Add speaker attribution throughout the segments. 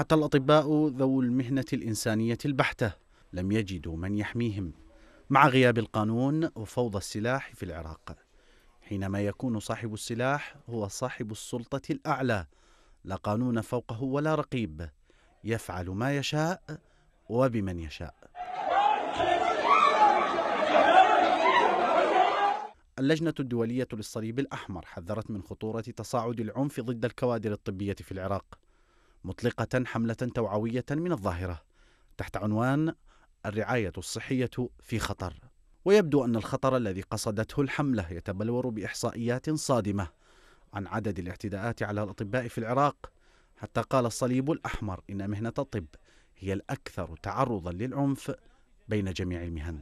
Speaker 1: حتى الأطباء ذو المهنة الإنسانية البحتة لم يجدوا من يحميهم مع غياب القانون وفوضى السلاح في العراق حينما يكون صاحب السلاح هو صاحب السلطة الأعلى لا قانون فوقه ولا رقيب يفعل ما يشاء وبمن يشاء اللجنة الدولية للصليب الأحمر حذرت من خطورة تصاعد العنف ضد الكوادر الطبية في العراق مطلقة حملة توعوية من الظاهرة تحت عنوان الرعاية الصحية في خطر ويبدو أن الخطر الذي قصدته الحملة يتبلور بإحصائيات صادمة عن عدد الاعتداءات على الأطباء في العراق حتى قال الصليب الأحمر إن مهنة الطب هي الأكثر تعرضا للعنف بين جميع المهن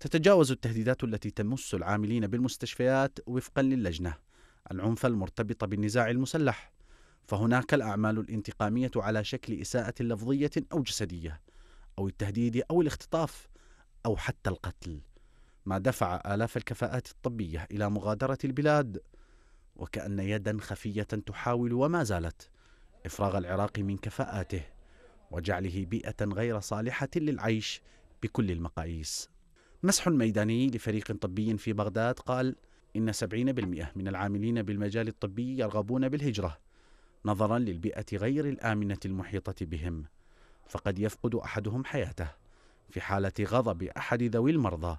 Speaker 1: تتجاوز التهديدات التي تمس العاملين بالمستشفيات وفقا للجنة العنف المرتبط بالنزاع المسلح فهناك الأعمال الانتقامية على شكل إساءة لفظية أو جسدية أو التهديد أو الاختطاف أو حتى القتل ما دفع آلاف الكفاءات الطبية إلى مغادرة البلاد وكأن يدا خفية تحاول وما زالت إفراغ العراق من كفاءاته وجعله بيئة غير صالحة للعيش بكل المقاييس مسح ميداني لفريق طبي في بغداد قال إن 70% من العاملين بالمجال الطبي يرغبون بالهجرة نظرا للبيئة غير الآمنة المحيطة بهم فقد يفقد أحدهم حياته في حالة غضب أحد ذوي المرضى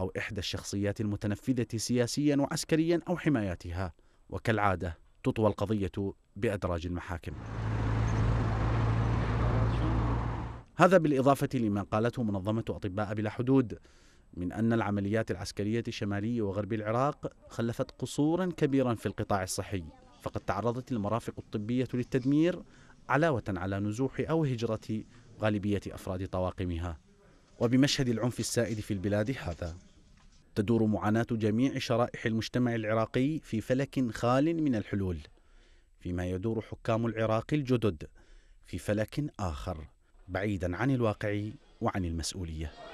Speaker 1: أو إحدى الشخصيات المتنفذة سياسيا وعسكريا أو حماياتها وكالعادة تطوى القضية بأدراج المحاكم هذا بالإضافة لما قالته منظمة أطباء بلا حدود من أن العمليات العسكرية الشمالية وغرب العراق خلفت قصورا كبيرا في القطاع الصحي فقد تعرضت المرافق الطبية للتدمير علاوة على نزوح أو هجرة غالبية أفراد طواقمها وبمشهد العنف السائد في البلاد هذا تدور معاناة جميع شرائح المجتمع العراقي في فلك خال من الحلول فيما يدور حكام العراق الجدد في فلك آخر بعيدا عن الواقع وعن المسؤوليه